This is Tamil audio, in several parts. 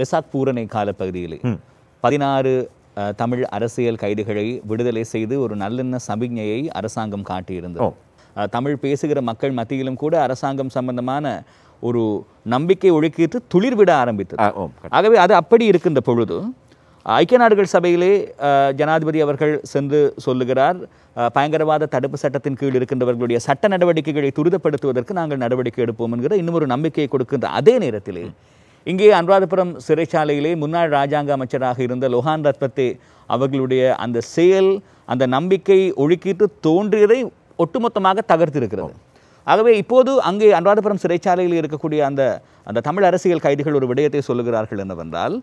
வெசாத் பூரணை காலப்பகுதியிலே பதினாறு தமிழ் அரசியல் கைதிகளை விடுதலை செய்து ஒரு நல்லெண்ண சமிக்ஞையை அரசாங்கம் காட்டியிருந்தது தமிழ் பேசுகிற மக்கள் மத்தியிலும் கூட அரசாங்கம் சம்பந்தமான ஒரு நம்பிக்கை ஒழுக்கிட்டு துளிர் விட ஆரம்பித்தது ஆகவே அது அப்படி இருக்கின்ற பொழுது ஐக்கிய நாடுகள் சபையிலே ஜனாதிபதி அவர்கள் சென்று சொல்லுகிறார் பயங்கரவாத தடுப்பு சட்டத்தின் கீழ் இருக்கின்றவர்களுடைய சட்ட நடவடிக்கைகளை துரிதப்படுத்துவதற்கு நாங்கள் நடவடிக்கை எடுப்போம் என்கிற இன்னும் ஒரு நம்பிக்கையை கொடுக்கின்ற அதே நேரத்திலே இங்கே அனுராதபுரம் சிறைச்சாலையிலே முன்னாள் ராஜாங்க அமைச்சராக இருந்த லோகான் ரத்பத்தே அவர்களுடைய அந்த செயல் அந்த நம்பிக்கை ஒழுக்கிட்டு தோன்றியதை ஒட்டுமொத்தமாக தகர்த்திருக்கிறது ஆகவே இப்போது அங்கே அனுராதபுரம் சிறைச்சாலையில் இருக்கக்கூடிய அந்த அந்த தமிழ் அரசியல் கைதிகள் ஒரு விடயத்தை சொல்லுகிறார்கள் என்னவென்றால்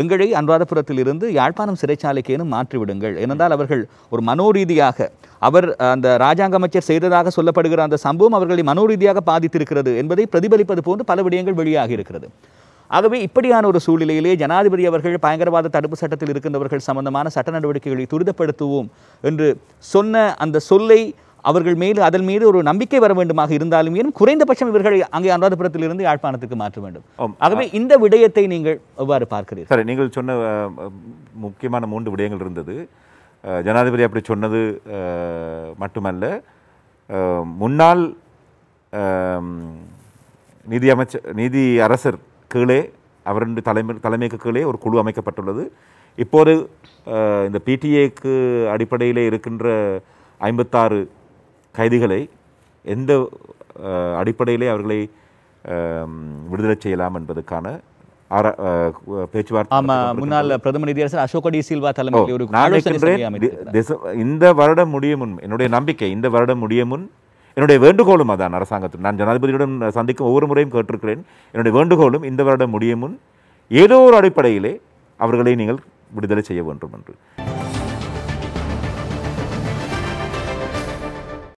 எங்களை அனுராதபுரத்தில் இருந்து யாழ்ப்பாணம் சிறைச்சாலைக்கேனும் மாற்றிவிடுங்கள் ஏனென்றால் அவர்கள் ஒரு மனோரீதியாக அவர் அந்த ராஜாங்க அமைச்சர் செய்ததாக சொல்லப்படுகிற அந்த சம்பவம் அவர்களை மனோரீதியாக பாதித்திருக்கிறது என்பதை பிரதிபலிப்பது போன்று பல விடயங்கள் வெளியாகி இருக்கிறது ஆகவே இப்படியான ஒரு சூழ்நிலையிலே ஜனாதிபதி அவர்கள் பயங்கரவாத தடுப்பு சட்டத்தில் இருக்கின்றவர்கள் சம்பந்தமான சட்ட நடவடிக்கைகளை துரிதப்படுத்துவோம் என்று சொன்ன அந்த சொல்லை அவர்கள் மேலும் அதன் மீது ஒரு நம்பிக்கை வர வேண்டுமாக இருந்தாலும் ஏன் குறைந்தபட்சம் இவர்களை அங்கே இருந்து யாழ்ப்பாணத்துக்கு மாற்ற வேண்டும் ஆகவே இந்த விடயத்தை நீங்கள் எவ்வாறு பார்க்கிறீர்கள் சரி நீங்கள் சொன்ன முக்கியமான மூன்று விடயங்கள் இருந்தது ஜனாதிபதி அப்படி சொன்னது மட்டுமல்ல முன்னாள் நிதி அமைச்சர் நிதி அரசர் கீழே அவருடைய தலைமை தலைமைக்கு கீழே ஒரு குழு அமைக்கப்பட்டுள்ளது இப்போது இந்த பிடிஏக்கு அடிப்படையில் இருக்கின்ற ஐம்பத்தாறு கைதிகளை எந்த அடிப்படையிலே அவர்களை விடுதலை செய்யலாம் என்பதற்கான பேச்சுவார்த்தை அசோக் சில்வா இந்த வருடம் முடியும் என்னுடைய நம்பிக்கை இந்த வருடம் முடியும் முன் என்னுடைய வேண்டுகோளும் அதான் அரசாங்கத்தில் நான் ஜனாதிபதியுடன் சந்திக்கும் ஒவ்வொரு முறையும் கேட்டிருக்கிறேன் என்னுடைய வேண்டுகோளும் இந்த வருடம் முடியும் முன் ஏதோ ஒரு அடிப்படையிலே அவர்களை நீங்கள் விடுதலை செய்ய வேண்டும் என்று